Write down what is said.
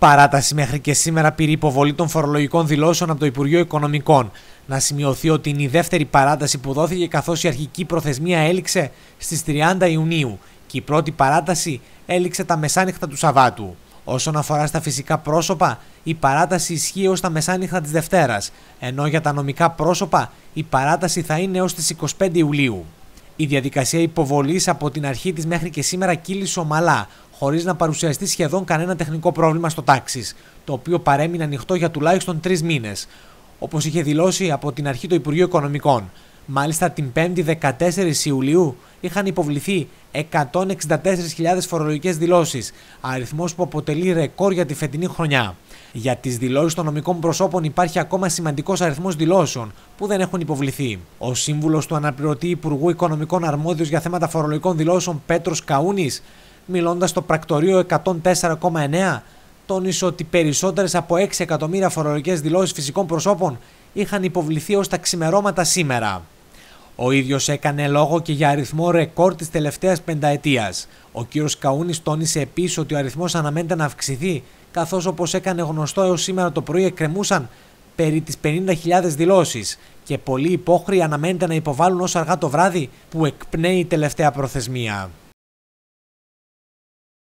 Παράταση μέχρι και σήμερα πήρε υποβολή των φορολογικών δηλώσεων από το Υπουργείο Οικονομικών. Να σημειωθεί ότι είναι η δεύτερη παράταση που δόθηκε καθώς η αρχική προθεσμία έληξε στις 30 Ιουνίου και η πρώτη παράταση έληξε τα μεσάνυχτα του Σαββάτου. Όσον αφορά στα φυσικά πρόσωπα, η παράταση ισχύει έως τα μεσάνυχτα της Δευτέρας, ενώ για τα νομικά πρόσωπα η παράταση θα είναι έως τις 25 Ιουλίου. Η διαδικασία υποβολής από την αρχή της μέχρι και σήμερα κύλησε ομαλά, χωρίς να παρουσιαστεί σχεδόν κανένα τεχνικό πρόβλημα στο τάξη, το οποίο παρέμεινε ανοιχτό για τουλάχιστον τρεις μήνες, όπως είχε δηλώσει από την αρχή το Υπουργείο Οικονομικών. Μάλιστα την 5η 14 Ιουλίου είχαν υποβληθεί 164.000 φορολογικές δηλώσεις, αριθμός που αποτελεί ρεκόρ για τη φετινή χρονιά. Για τις δηλώσεις των νομικών προσώπων υπάρχει ακόμα σημαντικός αριθμός δηλώσεων που δεν έχουν υποβληθεί. Ο Σύμβουλος του αναπληρωτή Υπουργού Οικονομικών Αρμόδιος για θέματα φορολογικών δηλώσεων Πέτρος Καουνη. Μιλώντας στο πρακτορείο 104,9 τόνισε ότι περισσότερες από 6 εκατομμύρια φορολογικές δηλώσεις φυσικών προσώπων είχαν υποβληθεί ως τα ξημερώματα σήμερα. Ο ίδιος έκανε λόγο και για αριθμό ρεκόρ της τελευταίας πενταετίας. Ο κ. Καούνης τόνισε επίσης ότι ο αριθμός αναμένεται να αυξηθεί, καθώς όπως έκανε γνωστό έως σήμερα το πρωί εκκρεμούσαν περί τις 50.000 δηλώσεις και πολλοί υπόχροι αναμένεται να υποβάλουν όσο αργά το βράδυ που εκπνέει η τελευταία προθεσμία.